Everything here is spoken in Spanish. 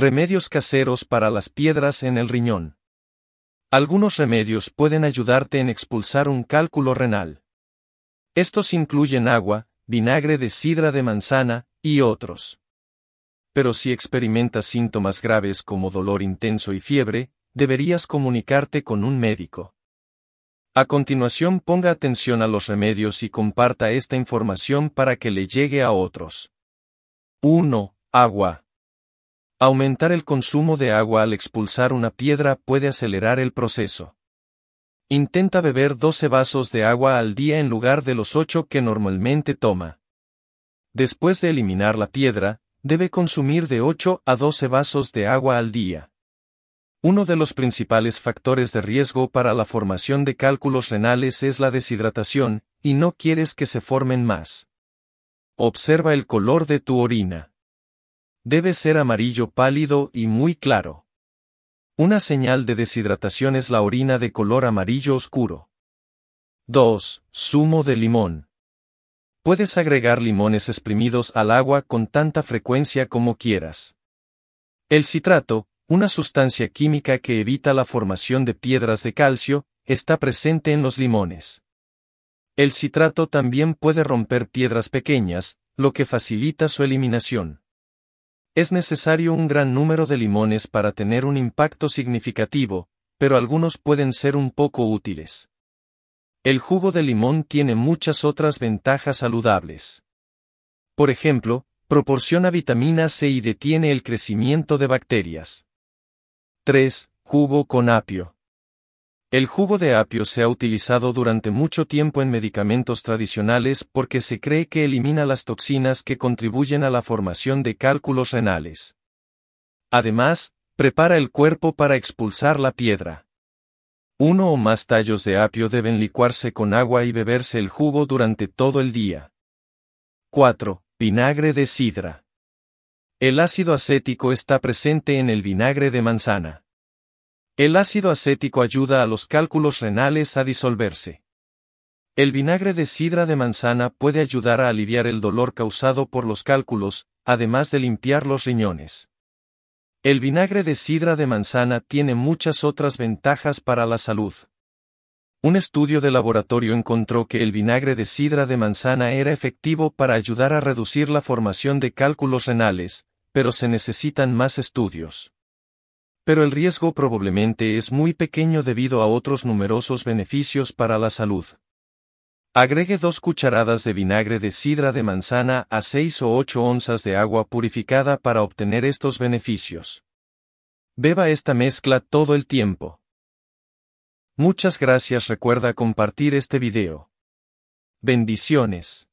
Remedios caseros para las piedras en el riñón. Algunos remedios pueden ayudarte en expulsar un cálculo renal. Estos incluyen agua, vinagre de sidra de manzana, y otros. Pero si experimentas síntomas graves como dolor intenso y fiebre, deberías comunicarte con un médico. A continuación ponga atención a los remedios y comparta esta información para que le llegue a otros. 1. Agua. Aumentar el consumo de agua al expulsar una piedra puede acelerar el proceso. Intenta beber 12 vasos de agua al día en lugar de los 8 que normalmente toma. Después de eliminar la piedra, debe consumir de 8 a 12 vasos de agua al día. Uno de los principales factores de riesgo para la formación de cálculos renales es la deshidratación, y no quieres que se formen más. Observa el color de tu orina. Debe ser amarillo pálido y muy claro. Una señal de deshidratación es la orina de color amarillo oscuro. 2. Zumo de limón. Puedes agregar limones exprimidos al agua con tanta frecuencia como quieras. El citrato, una sustancia química que evita la formación de piedras de calcio, está presente en los limones. El citrato también puede romper piedras pequeñas, lo que facilita su eliminación. Es necesario un gran número de limones para tener un impacto significativo, pero algunos pueden ser un poco útiles. El jugo de limón tiene muchas otras ventajas saludables. Por ejemplo, proporciona vitamina C y detiene el crecimiento de bacterias. 3. Jugo con apio. El jugo de apio se ha utilizado durante mucho tiempo en medicamentos tradicionales porque se cree que elimina las toxinas que contribuyen a la formación de cálculos renales. Además, prepara el cuerpo para expulsar la piedra. Uno o más tallos de apio deben licuarse con agua y beberse el jugo durante todo el día. 4. Vinagre de sidra. El ácido acético está presente en el vinagre de manzana. El ácido acético ayuda a los cálculos renales a disolverse. El vinagre de sidra de manzana puede ayudar a aliviar el dolor causado por los cálculos, además de limpiar los riñones. El vinagre de sidra de manzana tiene muchas otras ventajas para la salud. Un estudio de laboratorio encontró que el vinagre de sidra de manzana era efectivo para ayudar a reducir la formación de cálculos renales, pero se necesitan más estudios pero el riesgo probablemente es muy pequeño debido a otros numerosos beneficios para la salud. Agregue dos cucharadas de vinagre de sidra de manzana a 6 o 8 onzas de agua purificada para obtener estos beneficios. Beba esta mezcla todo el tiempo. Muchas gracias recuerda compartir este video. Bendiciones.